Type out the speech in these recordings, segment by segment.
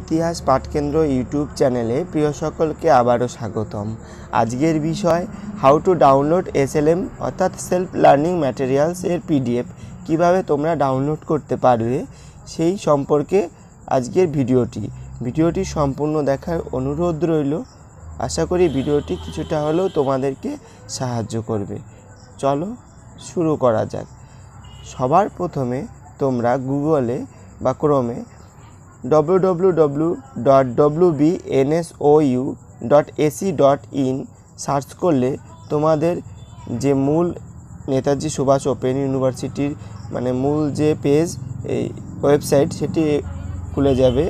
ইতিহাস পাঠকেন্দ্র ইউটিউব চ্যানেলে প্রিয় সকলকে আবারও স্বাগতম আজকের বিষয় হাউ টু ডাউনলোড এম অর্থাৎ সেলফ লার্নিং ম্যাটেরিয়ালস এর পিডিএফ কিভাবে তোমরা ডাউনলোড করতে পারবে সেই সম্পর্কে আজকের ভিডিওটি ভিডিওটি সম্পূর্ণ দেখার অনুরোধ রইল আশা করি ভিডিওটি কিছুটা হলেও তোমাদেরকে সাহায্য করবে চলো শুরু করা যাক সবার প্রথমে তোমরা গুগলে বা ক্রমে W dot W B U dot AC dot in search করলে তোমাদের যে মূল নেতাজি সুভাষ ওপেন ইউনিভার্সিটির মানে মূল যে পেজ এই ওয়েবসাইট সেটি খুলে যাবে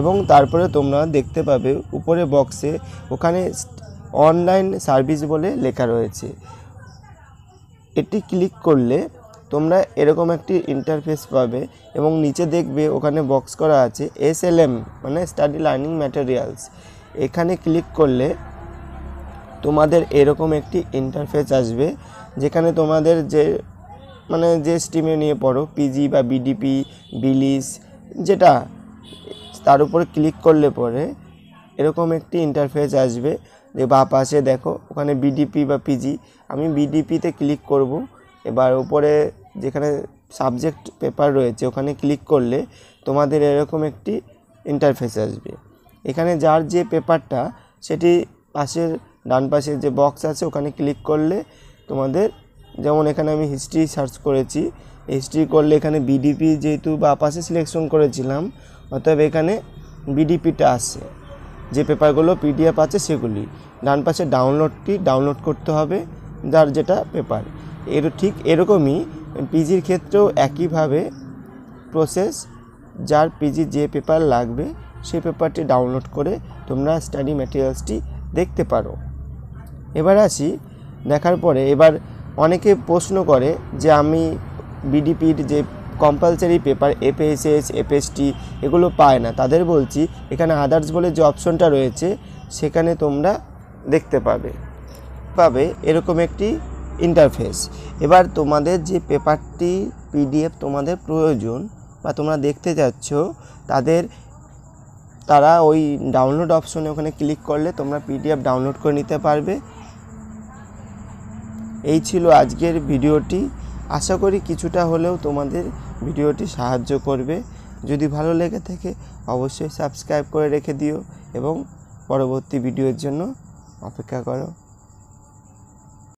এবং তারপরে তোমরা দেখতে পাবে উপরে বক্সে ওখানে অনলাইন সার্ভিস বলে লেখা রয়েছে এটি ক্লিক করলে তোমরা এরকম একটি ইন্টারফেস পাবে এবং নিচে দেখবে ওখানে বক্স করা আছে এস মানে স্টাডি লার্নিং ম্যাটেরিয়ালস এখানে ক্লিক করলে তোমাদের এরকম একটি ইন্টারফেস আসবে যেখানে তোমাদের যে মানে যে স্ট্রিমে নিয়ে পড়ো পিজি বা বিডিপি বিলিস যেটা তার উপরে ক্লিক করলে পরে এরকম একটি ইন্টারফেস আসবে যে বা পাশে দেখো ওখানে বিডিপি বা পিজি আমি বিডিপিতে ক্লিক করব এবার উপরে যেখানে সাবজেক্ট পেপার রয়েছে ওখানে ক্লিক করলে তোমাদের এরকম একটি ইন্টারফেস আসবে এখানে যার যে পেপারটা সেটি পাশের ডান পাশে যে বক্স আছে ওখানে ক্লিক করলে তোমাদের যেমন এখানে আমি হিস্ট্রি সার্চ করেছি হিস্ট্রি করলে এখানে বিডিপি যেহেতু বা পাশে সিলেকশন করেছিলাম অতএব এখানে বিডিপিটা আছে যে পেপারগুলো পিডিএফ আছে সেগুলি ডান পাশে ডাউনলোডটি ডাউনলোড করতে হবে যার যেটা পেপার এর ঠিক এরকমই পিজির ক্ষেত্রেও একইভাবে প্রসেস যার পিজি যে পেপার লাগবে সেই পেপারটি ডাউনলোড করে তোমরা স্টাডি ম্যাটেরিয়ালসটি দেখতে পারো এবার আসি দেখার পরে এবার অনেকে প্রশ্ন করে যে আমি বিডিপির যে কম্পালসারি পেপার এফএসএস এফএসটি এগুলো পায় না তাদের বলছি এখানে আদার্স বলে যে অপশনটা রয়েছে সেখানে তোমরা দেখতে পাবে পাবে এরকম একটি ইন্টারফেস এবার তোমাদের যে পেপারটি পিডিএফ তোমাদের প্রয়োজন বা তোমরা দেখতে যাচ্ছ তাদের তারা ওই ডাউনলোড অপশনে ওখানে ক্লিক করলে তোমরা পিডিএফ ডাউনলোড করে নিতে পারবে এই ছিল আজকের ভিডিওটি আশা করি কিছুটা হলেও তোমাদের ভিডিওটি সাহায্য করবে যদি ভালো লেগে থাকে অবশ্যই সাবস্ক্রাইব করে রেখে দিও এবং পরবর্তী ভিডিওর জন্য অপেক্ষা করো